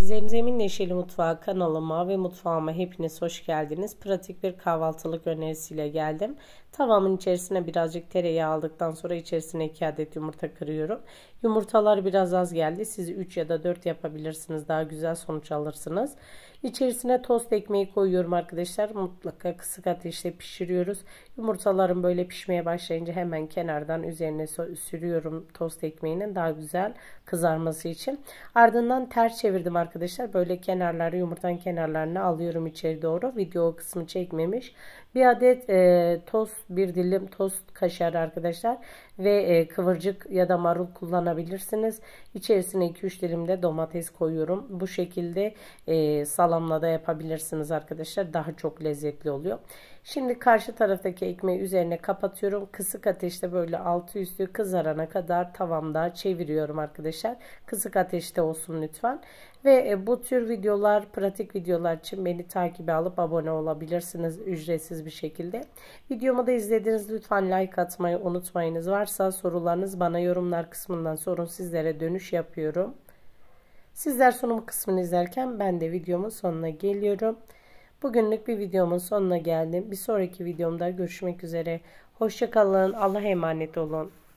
Zemzemin Neşeli Mutfağı kanalıma ve mutfağıma hepiniz hoş geldiniz. Pratik bir kahvaltılık önerisiyle geldim. Tavamın içerisine birazcık tereyağı aldıktan sonra içerisine 2 adet yumurta kırıyorum. Yumurtalar biraz az geldi. Siz 3 ya da 4 yapabilirsiniz. Daha güzel sonuç alırsınız. İçerisine tost ekmeği koyuyorum arkadaşlar. Mutlaka kısık ateşte pişiriyoruz. Yumurtaların böyle pişmeye başlayınca hemen kenardan üzerine sürüyorum tost ekmeğinin daha güzel kızarması için. Ardından ters çevirdim arkadaşlar arkadaşlar böyle kenarları yumurtanın kenarlarını alıyorum içeri doğru. Video kısmı çekmemiş. Bir adet e, toz bir dilim toz kaşar arkadaşlar ve e, kıvırcık ya da marul kullanabilirsiniz. İçerisine 2-3 dilim de domates koyuyorum. Bu şekilde e, salamla da yapabilirsiniz arkadaşlar. Daha çok lezzetli oluyor. Şimdi karşı taraftaki ekmeği üzerine kapatıyorum. Kısık ateşte böyle altı üstü kızarana kadar tavamda çeviriyorum arkadaşlar. Kısık ateşte olsun lütfen. Ve e, bu tür videolar, pratik videolar için beni takibe alıp abone olabilirsiniz ücretsiz bir şekilde. Videomu da izlediğiniz lütfen like atmayı unutmayınız. Varsa sorularınız bana yorumlar kısmından sorun sizlere dönüş yapıyorum. Sizler sunum kısmını izlerken ben de videomun sonuna geliyorum. Bugünlük bir videomun sonuna geldim. Bir sonraki videomda görüşmek üzere. Hoşçakalın. Allah'a emanet olun.